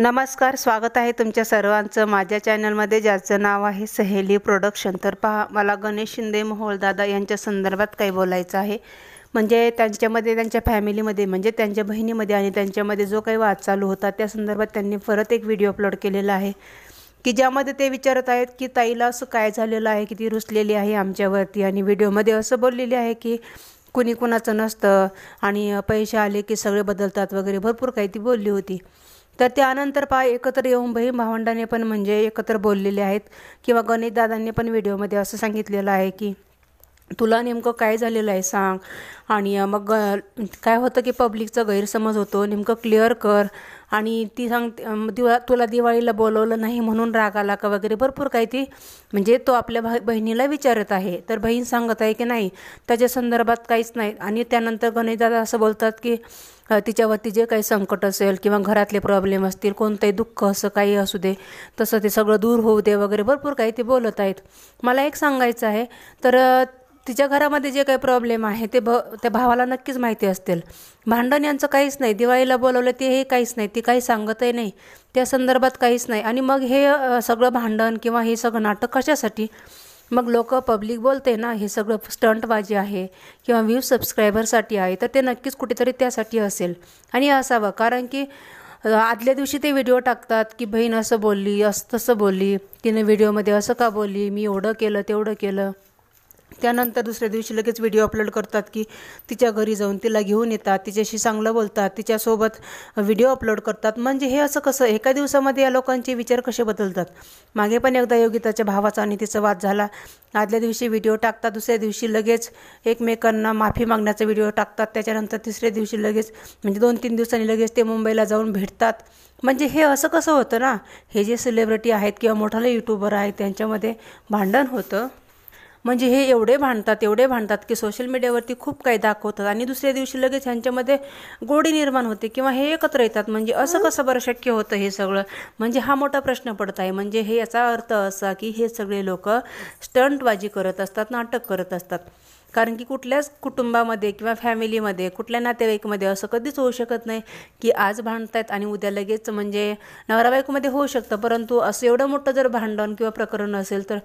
नमस्कार स्वागत आहे तुमच्या सर्वांचं माझ्या चॅनलमध्ये ज्याचं नाव आहे सहेली प्रोडक्शन तर पहा मला गणेश शिंदे मोहोळदादा यांच्या संदर्भात काही बोलायचं आहे म्हणजे त्यांच्यामध्ये त्यांच्या फॅमिलीमध्ये म्हणजे त्यांच्या बहिणीमध्ये आणि त्यांच्यामध्ये जो काही वाद चालू होता त्या संदर्भात त्यांनी परत एक व्हिडिओ अपलोड केलेला आहे की ज्यामध्ये ते विचारत आहेत की ताईला असं काय झालेलं आहे की ती रुसलेली आहे आमच्यावरती आणि व्हिडिओमध्ये असं बोललेली आहे की कुणी कुणाचं नसतं आणि पैसे आले की सगळे बदलतात वगैरे भरपूर काही ती बोलली होती तर त्यानंतर पहा एकत्र येऊन बहीण भावंडाने पण म्हणजे एकत्र बोललेले आहेत किंवा गणितदादांनी पण व्हिडिओमध्ये असं सांगितलेलं आहे की तुला नेमकं काय झालेलं आहे सांग आणि मग काय होतं की पब्लिकचा गैरसमज होतो नेमकं क्लिअर कर आणि ती सांगते दिवा तुला दिवाळीला बोलवलं नाही म्हणून राग आला का वगैरे भरपूर काही ती म्हणजे तो आपल्या भा बहिणीला विचारत आहे तर बहीण सांगत आहे की नाही त्याच्या संदर्भात काहीच नाही आणि त्यानंतर गणेशदादा असं बोलतात की तिच्यावरती जे काही संकट असेल किंवा घरातले प्रॉब्लेम असतील कोणतंही दुःख असं काही असू दे तसं ते सगळं दूर होऊ दे वगैरे भरपूर काही ते बोलत आहेत मला एक सांगायचं आहे तर तिच्या घरामध्ये जे काही प्रॉब्लेम आहे ते भ त्या भावाला नक्कीच माहिती असतील भांडण यांचं काहीच नाही दिवाळीला बोलवलं ते हे काहीच नाही ती काही सांगतही नाही त्या संदर्भात काहीच नाही आणि मग हे सगळं भांडण किंवा हे सगळं नाटक कशासाठी मग लोक पब्लिक बोलते ना हे सगळं स्टंटबाजी आहे किंवा व्ह्यू सबस्क्रायबरसाठी आहे तर ते नक्कीच कुठेतरी त्यासाठी असेल आणि असावं कारण की आदल्या दिवशी ते व्हिडिओ टाकतात की बहीण असं बोलली असं तसं बोलली तिने व्हिडिओमध्ये असं का बोलली मी एवढं केलं तेवढं केलं त्यानंतर दुसऱ्या दिवशी लगेच व्हिडिओ अपलोड करतात की तिच्या घरी जाऊन तिला घेऊन येतात तिच्याशी चांगलं बोलतात तिच्यासोबत व्हिडिओ अपलोड करतात म्हणजे हे असं कसं एका दिवसामध्ये या लोकांचे विचार कसे बदलतात मागे पण एकदा योगिताच्या भावाचा आणि तिचा वाद झाला आदल्या दिवशी व्हिडिओ टाकतात दुसऱ्या दिवशी लगेच एकमेकांना माफी मागण्याचा व्हिडिओ टाकतात त्याच्यानंतर तिसऱ्या दिवशी लगेच म्हणजे दोन तीन दिवसांनी लगेच ते मुंबईला जाऊन भेटतात म्हणजे हे असं कसं होतं ना हे जे सेलिब्रिटी आहेत किंवा मोठाले यूट्यूबर आहेत त्यांच्यामध्ये भांडण होतं म्हणजे हे एवढे भांडतात एवढे भांडतात की सोशल मीडियावरती खूप काही दाखवतात आणि दुसऱ्या दिवशी लगेच ह्यांच्यामध्ये गोडी निर्माण होते किंवा हे एकत्र येतात म्हणजे असं कसं बरं शक्य होतं हे सगळं म्हणजे हा मोठा प्रश्न पडत आहे म्हणजे हे याचा अर्थ असा की हे सगळे लोक स्टंटबाजी करत असतात नाटक करत असतात कारण की कुठल्याच कुटुंबामध्ये किंवा फॅमिलीमध्ये कुठल्या नातेवाईकमध्ये असं कधीच होऊ शकत नाही की आज आहेत आणि उद्या लगेच म्हणजे नवरा होऊ शकतं परंतु असं एवढं मोठं जर भांडण किंवा प्रकरण असेल तर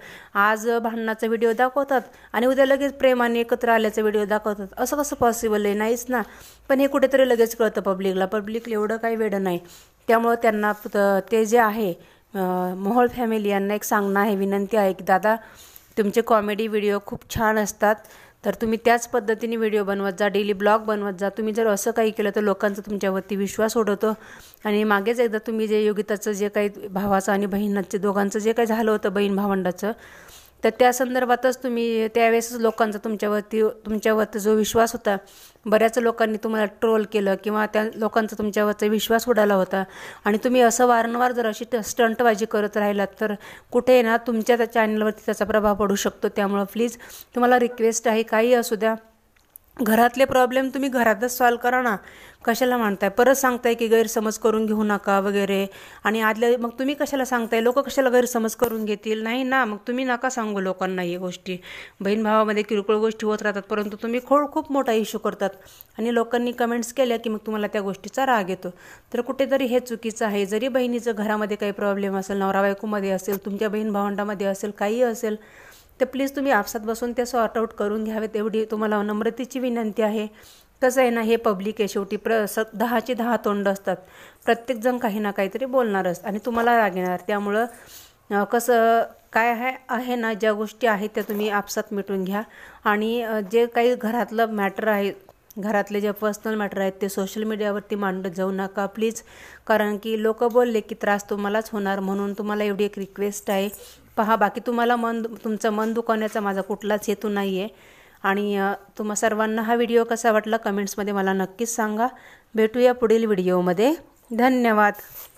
आज भांडणाचा व्हिडिओ दाखवतात आणि उद्या लगेच प्रेमाने एकत्र आल्याचा व्हिडिओ दाखवतात असं कसं पॉसिबल आहे नाहीच ना पण हे कुठेतरी लगेच कळतं पब्लिकला पब्लिकला एवढं काही वेळ नाही त्यामुळं त्यांना ते जे आहे मोहोळ फॅमिली यांना एक सांगणं आहे विनंती आहे की दादा तुमचे कॉमेडी व्हिडिओ खूप छान असतात तर तुम्ही त्याच पद्धतीने व्हिडिओ बनवत जा डेली ब्लॉग बनवत जा तुम्ही जर असं काही केलं तर लोकांचा तुमच्यावरती विश्वास उडवतो आणि मागेच एकदा तुम्ही जे योगिताचं जे काही भावाचं आणि बहिणाचं दोघांचं जे काही झालं होतं बहीण भावंडाचं तर त्या संदर्भातच तुम्ही त्यावेळेसच लोकांचा तुमच्यावरती तुमच्यावरती जो विश्वास होता बऱ्याच लोकांनी तुम्हाला ट्रोल केलं किंवा त्या लोकांचा तुमच्यावरचा विश्वास उडाला होता आणि तुम्ही असं वारंवार जर अशी स्टंटबाजी करत राहिलात तर कुठे ना तुमच्या त्या चॅनलवरती त्याचा प्रभाव पडू शकतो त्यामुळं प्लीज तुम्हाला रिक्वेस्ट आहे काही असू द्या घरातले प्रॉब्लेम तुम्ही घरातच सॉल्व करा ना कशाला मांडताय परत सांगताय की गैरसमज करून घेऊ नका वगैरे आणि आदल्या मग तुम्ही कशाला सांगताय लोक कशाला गैरसमज करून घेतील नाही ना मग तुम्ही नका सांगू लोकांना ही गोष्टी बहीण भावामध्ये किरकोळ गोष्टी होत राहतात परंतु तुम्ही खोळ खूप मोठा इश्यू करतात आणि लोकांनी कमेंट्स केल्या की मग तुम्हाला त्या गोष्टीचा राग येतो तर कुठेतरी हे चुकीचं आहे जरी बहिणीचं घरामध्ये काही प्रॉब्लेम असेल नवरा बायकोमध्ये असेल तुमच्या बहीण भावंडामध्ये असेल काही असेल तर प्लीज तुम्ही आपसात बसून ते सॉर्ट आऊट करून घ्यावेत एवढी तुम्हाला नम्रतेची विनंती आहे कसं आहे ना हे पब्लिक आहे शेवटी प्र स दहाचे दहा तोंड असतात प्रत्येकजण काही ना काहीतरी बोलणारच आणि तुम्हाला राग येणार त्यामुळं कसं काय आहे आहे ना ज्या गोष्टी आहेत त्या तुम्ही आपसात मिटून घ्या आणि जे काही घरातलं मॅटर आहे घरातले जे पर्सनल मॅटर आहेत ते सोशल मीडियावरती मांडत जाऊ नका प्लीज कारण की लोक बोलले की त्रास तुम्हालाच होणार म्हणून तुम्हाला एवढी एक रिक्वेस्ट आहे पहा बाकी तुम्हाला मन तुमचं मन दुखवण्याचा माझा कुठलाच हेतू नाही आहे आणि तुम्हा सर्वांना हा व्हिडिओ कसा वाटला कमेंट्समध्ये मला नक्कीच सांगा भेटूया पुढील व्हिडिओमध्ये धन्यवाद